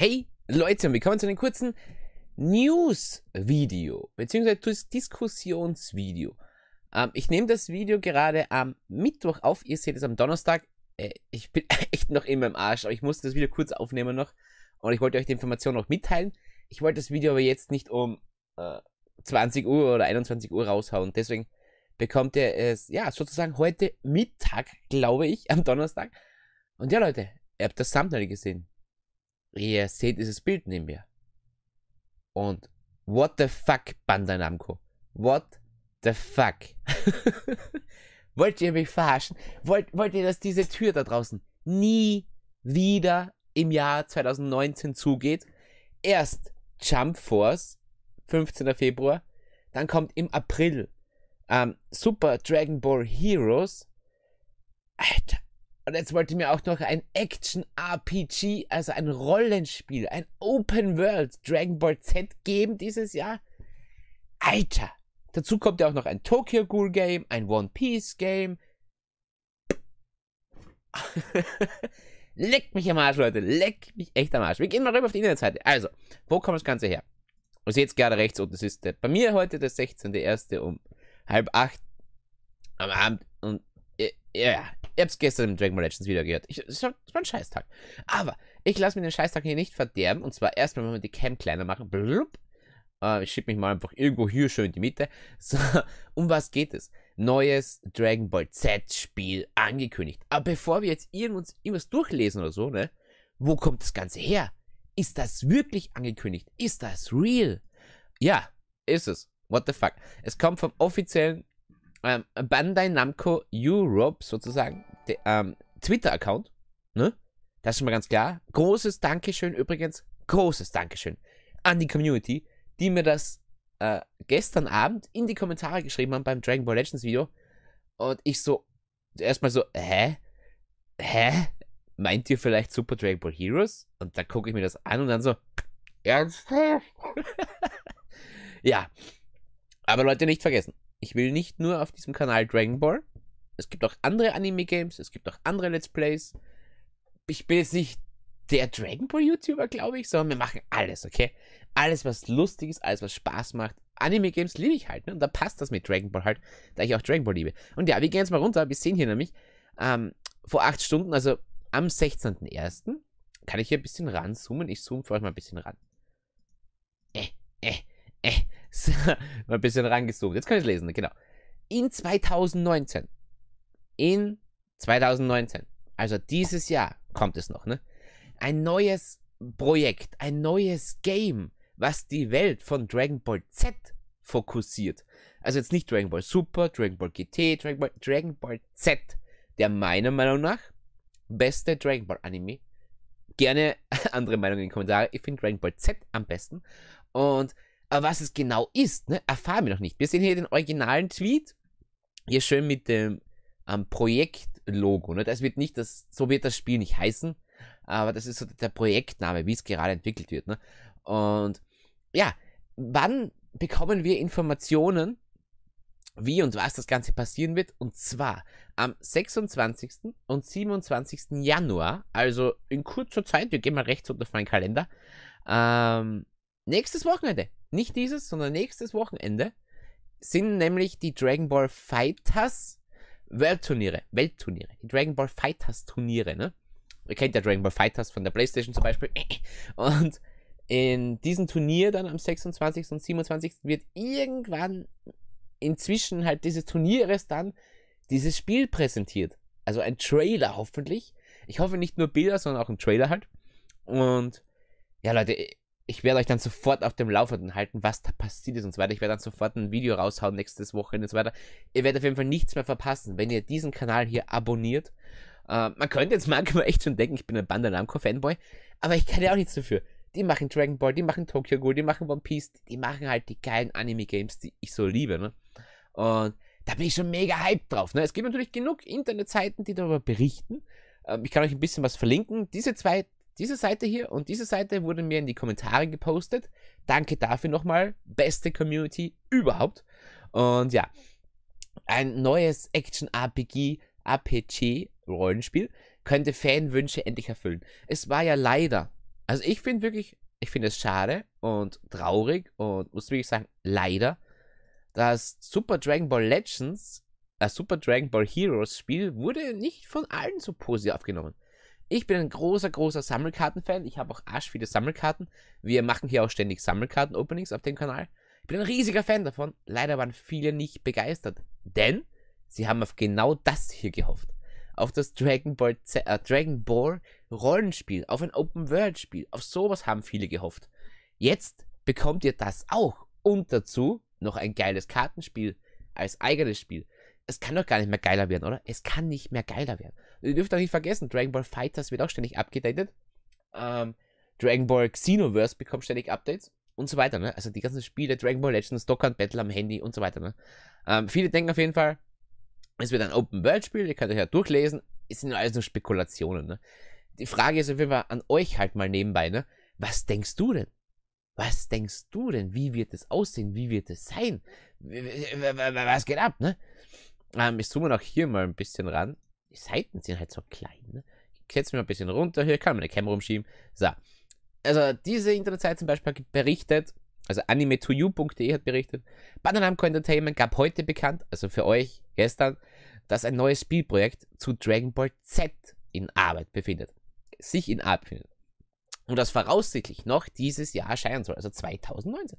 Hey Leute und willkommen zu einem kurzen News-Video bzw. Diskussionsvideo. Ähm, ich nehme das Video gerade am Mittwoch auf, ihr seht es am Donnerstag. Äh, ich bin echt noch in meinem Arsch, aber ich musste das Video kurz aufnehmen noch und ich wollte euch die Information noch mitteilen. Ich wollte das Video aber jetzt nicht um äh, 20 Uhr oder 21 Uhr raushauen, deswegen bekommt ihr es ja sozusagen heute Mittag, glaube ich, am Donnerstag. Und ja Leute, ihr habt das Thumbnail gesehen ihr seht dieses Bild neben mir. Und what the fuck, Bandai Namco? What the fuck? wollt ihr mich verarschen? Wollt, wollt ihr, dass diese Tür da draußen nie wieder im Jahr 2019 zugeht? Erst Jump Force, 15. Februar, dann kommt im April ähm, Super Dragon Ball Heroes. Alter, und jetzt wollte mir auch noch ein Action-RPG, also ein Rollenspiel, ein Open World Dragon Ball Z geben dieses Jahr. Alter! Dazu kommt ja auch noch ein Tokyo Ghoul Game, ein One Piece Game. leck mich am Arsch, Leute. Leck mich echt am Arsch. Wir gehen mal rüber auf die Internetseite. Also, wo kommt das Ganze her? Ihr seht es gerade rechts unten. Das ist äh, bei mir heute der 16.01. um halb acht am Abend. Ja, ja. ihr habt es gestern im Dragon Ball Legends wieder gehört. Ich, es war ein Scheißtag. Aber ich lasse mir den Scheißtag hier nicht verderben. Und zwar erstmal, wenn wir die Cam kleiner machen. Blub. Äh, ich schiebe mich mal einfach irgendwo hier schön in die Mitte. So, um was geht es? Neues Dragon Ball Z-Spiel angekündigt. Aber bevor wir jetzt irgendwas, irgendwas durchlesen oder so, ne? Wo kommt das Ganze her? Ist das wirklich angekündigt? Ist das real? Ja, ist es. What the fuck? Es kommt vom offiziellen ähm, Bandai Namco Europe sozusagen ähm, Twitter-Account. Ne? Das ist schon mal ganz klar. Großes Dankeschön übrigens, großes Dankeschön an die Community, die mir das äh, gestern Abend in die Kommentare geschrieben haben beim Dragon Ball Legends Video. Und ich so, erstmal so, hä? Hä? Meint ihr vielleicht Super Dragon Ball Heroes? Und dann gucke ich mir das an und dann so, ernsthaft? ja. Aber Leute, nicht vergessen, ich will nicht nur auf diesem Kanal Dragon Ball. Es gibt auch andere Anime-Games, es gibt auch andere Let's Plays. Ich bin jetzt nicht der Dragon Ball YouTuber, glaube ich, sondern wir machen alles, okay? Alles, was lustig ist, alles, was Spaß macht. Anime-Games liebe ich halt, ne? Und da passt das mit Dragon Ball halt, da ich auch Dragon Ball liebe. Und ja, wir gehen jetzt mal runter. Wir sehen hier nämlich, ähm, vor acht Stunden, also am 16.01., kann ich hier ein bisschen ranzoomen? Ich zoome vor euch mal ein bisschen ran. Äh, äh, äh. mal ein bisschen rangezoomt. Jetzt kann ich lesen, genau. In 2019. In 2019. Also dieses Jahr kommt es noch, ne? Ein neues Projekt, ein neues Game, was die Welt von Dragon Ball Z fokussiert. Also jetzt nicht Dragon Ball Super, Dragon Ball GT, Dragon Ball, Dragon Ball Z, der meiner Meinung nach beste Dragon Ball Anime. Gerne andere Meinungen in den Kommentaren. Ich finde Dragon Ball Z am besten. Und aber was es genau ist, ne, erfahren wir noch nicht. Wir sehen hier den originalen Tweet. Hier schön mit dem ähm, Projektlogo. Ne? Das wird nicht das, so wird das Spiel nicht heißen. Aber das ist so der Projektname, wie es gerade entwickelt wird. Ne? Und ja, wann bekommen wir Informationen, wie und was das Ganze passieren wird. Und zwar am 26. und 27. Januar, also in kurzer Zeit, wir gehen mal rechts unter meinen Kalender, ähm, nächstes Wochenende nicht dieses, sondern nächstes Wochenende, sind nämlich die Dragon Ball Fighters Weltturniere. Weltturniere. Die Dragon Ball Fighters Turniere, ne? Ihr kennt ja Dragon Ball Fighters von der Playstation zum Beispiel. Und in diesem Turnier dann am 26. und 27. wird irgendwann inzwischen halt dieses Turnieres dann dieses Spiel präsentiert. Also ein Trailer hoffentlich. Ich hoffe nicht nur Bilder, sondern auch ein Trailer halt. Und ja, Leute, ich werde euch dann sofort auf dem Laufenden halten, was da passiert ist und so weiter. Ich werde dann sofort ein Video raushauen nächstes Wochenende und so weiter. Ihr werdet auf jeden Fall nichts mehr verpassen, wenn ihr diesen Kanal hier abonniert. Äh, man könnte jetzt manchmal echt schon denken, ich bin ein Bandai Namco Fanboy, aber ich kann ja auch nichts dafür. Die machen Dragon Ball, die machen Tokyo Ghoul, die machen One Piece, die, die machen halt die geilen Anime-Games, die ich so liebe, ne? Und da bin ich schon mega hyped drauf, ne? Es gibt natürlich genug Internetseiten, die darüber berichten. Ähm, ich kann euch ein bisschen was verlinken. Diese zwei diese Seite hier und diese Seite wurde mir in die Kommentare gepostet. Danke dafür nochmal. Beste Community überhaupt. Und ja, ein neues Action-RPG, APG-Rollenspiel könnte Fanwünsche endlich erfüllen. Es war ja leider, also ich finde wirklich, ich finde es schade und traurig und muss wirklich sagen, leider, dass Super Dragon Ball Legends, das äh, Super Dragon Ball Heroes Spiel wurde nicht von allen so positiv aufgenommen. Ich bin ein großer, großer Sammelkarten-Fan. Ich habe auch arsch viele Sammelkarten. Wir machen hier auch ständig Sammelkarten-Openings auf dem Kanal. Ich bin ein riesiger Fan davon. Leider waren viele nicht begeistert, denn sie haben auf genau das hier gehofft. Auf das Dragon Ball, Z äh, Dragon Ball Rollenspiel, auf ein Open-World-Spiel. Auf sowas haben viele gehofft. Jetzt bekommt ihr das auch. Und dazu noch ein geiles Kartenspiel als eigenes Spiel. Es kann doch gar nicht mehr geiler werden, oder? Es kann nicht mehr geiler werden ihr dürft auch nicht vergessen, Dragon Ball Fighters wird auch ständig abgedatet. Ähm, Dragon Ball Xenoverse bekommt ständig Updates und so weiter. Ne? Also die ganzen Spiele, Dragon Ball Legends, Dokkan Battle am Handy und so weiter. Ne? Ähm, viele denken auf jeden Fall, es wird ein Open-World-Spiel, ihr könnt euch ja durchlesen. Es sind alles nur Spekulationen. Ne? Die Frage ist auf jeden Fall an euch halt mal nebenbei. Ne? Was denkst du denn? Was denkst du denn? Wie wird es aussehen? Wie wird es sein? Was geht ab? Ne? Ähm, ich zoome noch hier mal ein bisschen ran. Die Seiten sind halt so klein. Ne? Ich setze mich mal ein bisschen runter hier, kann meine Kamera umschieben. So. Also diese Internetseite zum Beispiel hat berichtet, also anime2you.de hat berichtet, Bananamco Entertainment gab heute bekannt, also für euch gestern, dass ein neues Spielprojekt zu Dragon Ball Z in Arbeit befindet. Sich in Arbeit befindet. Und das voraussichtlich noch dieses Jahr erscheinen soll, also 2019.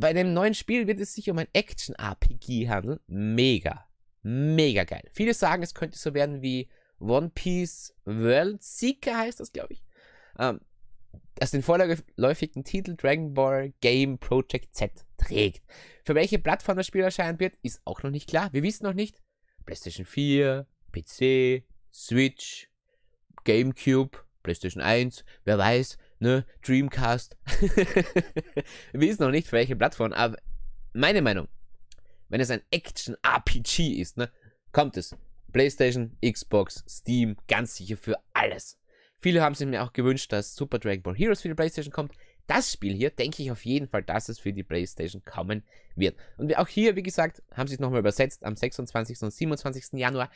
Bei dem neuen Spiel wird es sich um ein Action-RPG handeln. Mega. Mega geil. Viele sagen, es könnte so werden wie One Piece World Seeker heißt das, glaube ich. Ähm, das den vorläufigen Titel Dragon Ball Game Project Z trägt. Für welche Plattform das Spiel erscheinen wird, ist auch noch nicht klar. Wir wissen noch nicht. PlayStation 4, PC, Switch, GameCube, PlayStation 1, wer weiß, ne, Dreamcast. wir wissen noch nicht, für welche Plattform, aber meine Meinung, wenn es ein Action-RPG ist, ne, kommt es. PlayStation, Xbox, Steam, ganz sicher für alles. Viele haben sich mir auch gewünscht, dass Super Dragon Ball Heroes für die PlayStation kommt. Das Spiel hier denke ich auf jeden Fall, dass es für die PlayStation kommen wird. Und auch hier, wie gesagt, haben sie es nochmal übersetzt am 26. und 27. Januar.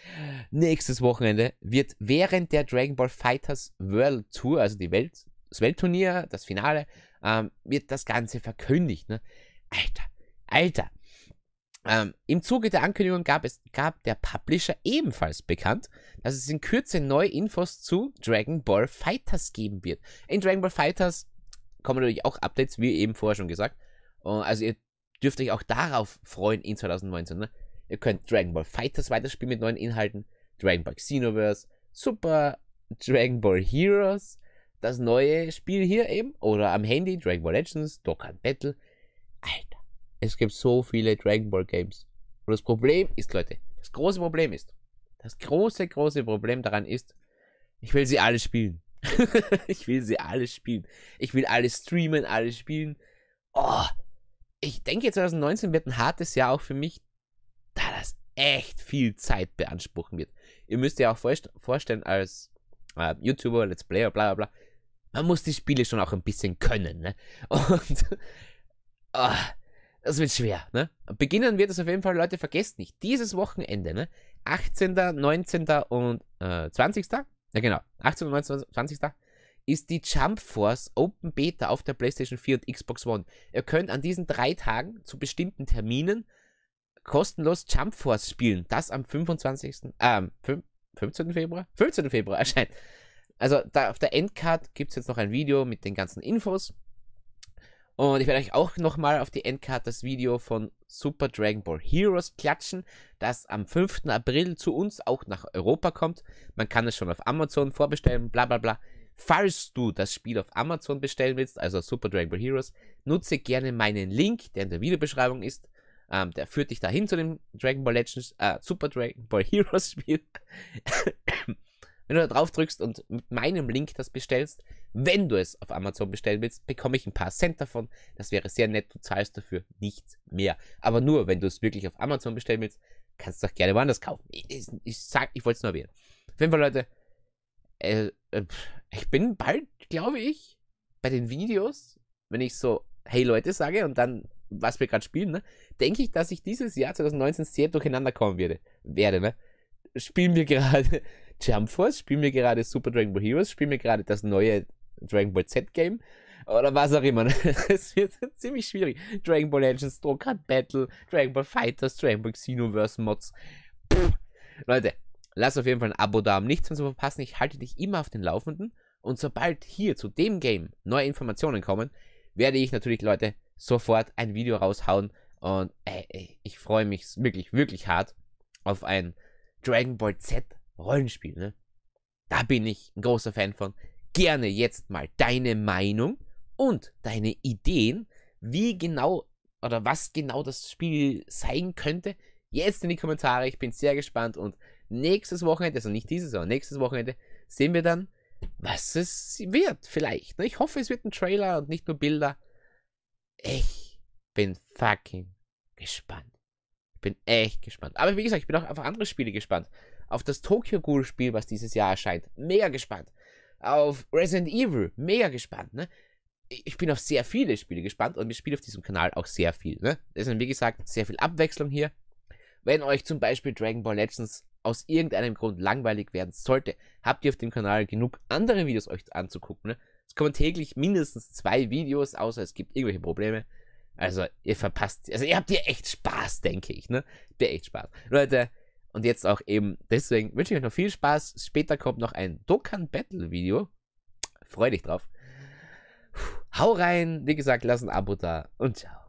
Nächstes Wochenende wird während der Dragon Ball Fighters World Tour, also die Welt, das Weltturnier, das Finale, ähm, wird das Ganze verkündigt. Ne? Alter, Alter, ähm, Im Zuge der Ankündigung gab, es, gab der Publisher ebenfalls bekannt, dass es in Kürze neue Infos zu Dragon Ball Fighters geben wird. In Dragon Ball Fighters kommen natürlich auch Updates, wie eben vorher schon gesagt. Also ihr dürft euch auch darauf freuen in 2019. Ne? Ihr könnt Dragon Ball Fighters weiterspielen mit neuen Inhalten, Dragon Ball Xenoverse, Super Dragon Ball Heroes, das neue Spiel hier eben, oder am Handy Dragon Ball Legends, Dokkan Battle. Alter, es gibt so viele Dragon Ball Games. Und das Problem ist, Leute, das große Problem ist, das große, große Problem daran ist, ich will sie alle spielen. ich will sie alle spielen. Ich will alle streamen, alle spielen. Oh, ich denke, 2019 wird ein hartes Jahr auch für mich, da das echt viel Zeit beanspruchen wird. Ihr müsst ja auch vorstellen, als äh, YouTuber, Let's Player, bla bla bla, man muss die Spiele schon auch ein bisschen können. Ne? Und oh, das wird schwer, ne? Beginnen wird es auf jeden Fall, Leute, vergesst nicht, dieses Wochenende, ne? 18., 19. und äh, 20. Ja genau, 18., 19., 20. ist die Jump Force Open Beta auf der PlayStation 4 und Xbox One. Ihr könnt an diesen drei Tagen zu bestimmten Terminen kostenlos Jump Force spielen, das am 25., ähm, 15. Februar? 15. Februar erscheint. Also da auf der Endcard gibt es jetzt noch ein Video mit den ganzen Infos und ich werde euch auch nochmal auf die Endcard das Video von Super Dragon Ball Heroes klatschen, das am 5. April zu uns auch nach Europa kommt. Man kann es schon auf Amazon vorbestellen, bla bla bla. Falls du das Spiel auf Amazon bestellen willst, also Super Dragon Ball Heroes, nutze gerne meinen Link, der in der Videobeschreibung ist. Ähm, der führt dich dahin zu dem Dragon Ball Legends, äh, Super Dragon Ball Heroes Spiel. Wenn du da drauf drückst und mit meinem Link das bestellst, wenn du es auf Amazon bestellen willst, bekomme ich ein paar Cent davon. Das wäre sehr nett, du zahlst dafür nichts mehr. Aber nur, wenn du es wirklich auf Amazon bestellen willst, kannst du es auch gerne woanders kaufen. Ich, ich, sag, ich wollte es nur erwähnen. Auf jeden Fall, Leute, äh, äh ich bin bald, glaube ich, bei den Videos, wenn ich so, hey Leute sage und dann, was wir gerade spielen, ne, denke ich, dass ich dieses Jahr 2019 sehr durcheinander kommen werde. werde ne? Spielen wir gerade Jump Force, spielen wir gerade Super Dragon Ball Heroes, spielen wir gerade das neue Dragon Ball Z Game oder was auch immer. Es wird ziemlich schwierig. Dragon Ball Legends, Druckrad Battle, Dragon Ball Fighters, Dragon Ball Xenoverse Mods. Pff. Leute, lass auf jeden Fall ein Abo da, um nichts mehr zu verpassen. Ich halte dich immer auf den Laufenden. Und sobald hier zu dem Game neue Informationen kommen, werde ich natürlich, Leute, sofort ein Video raushauen. Und ey, ey, ich freue mich wirklich, wirklich hart auf ein Dragon Ball Z Rollenspiel, ne? Da bin ich ein großer Fan von. Gerne jetzt mal deine Meinung und deine Ideen, wie genau oder was genau das Spiel sein könnte, jetzt in die Kommentare. Ich bin sehr gespannt und nächstes Wochenende, also nicht dieses, sondern nächstes Wochenende, sehen wir dann, was es wird, vielleicht. Ne? Ich hoffe, es wird ein Trailer und nicht nur Bilder. Ich bin fucking gespannt. Ich bin echt gespannt. Aber wie gesagt, ich bin auch auf andere Spiele gespannt auf das Tokyo Ghoul Spiel, was dieses Jahr erscheint, mega gespannt. Auf Resident Evil, mega gespannt, ne? Ich bin auf sehr viele Spiele gespannt und ich spiele auf diesem Kanal auch sehr viel, ne? Deswegen, wie gesagt, sehr viel Abwechslung hier. Wenn euch zum Beispiel Dragon Ball Legends aus irgendeinem Grund langweilig werden sollte, habt ihr auf dem Kanal genug andere Videos euch anzugucken, ne? Es kommen täglich mindestens zwei Videos, außer es gibt irgendwelche Probleme. Also, ihr verpasst, also ihr habt hier echt Spaß, denke ich, ne? Der echt Spaß. Leute, und jetzt auch eben deswegen wünsche ich euch noch viel Spaß. Später kommt noch ein Dokkan Battle Video. Freu dich drauf. Puh, hau rein. Wie gesagt, lass ein Abo da und ciao.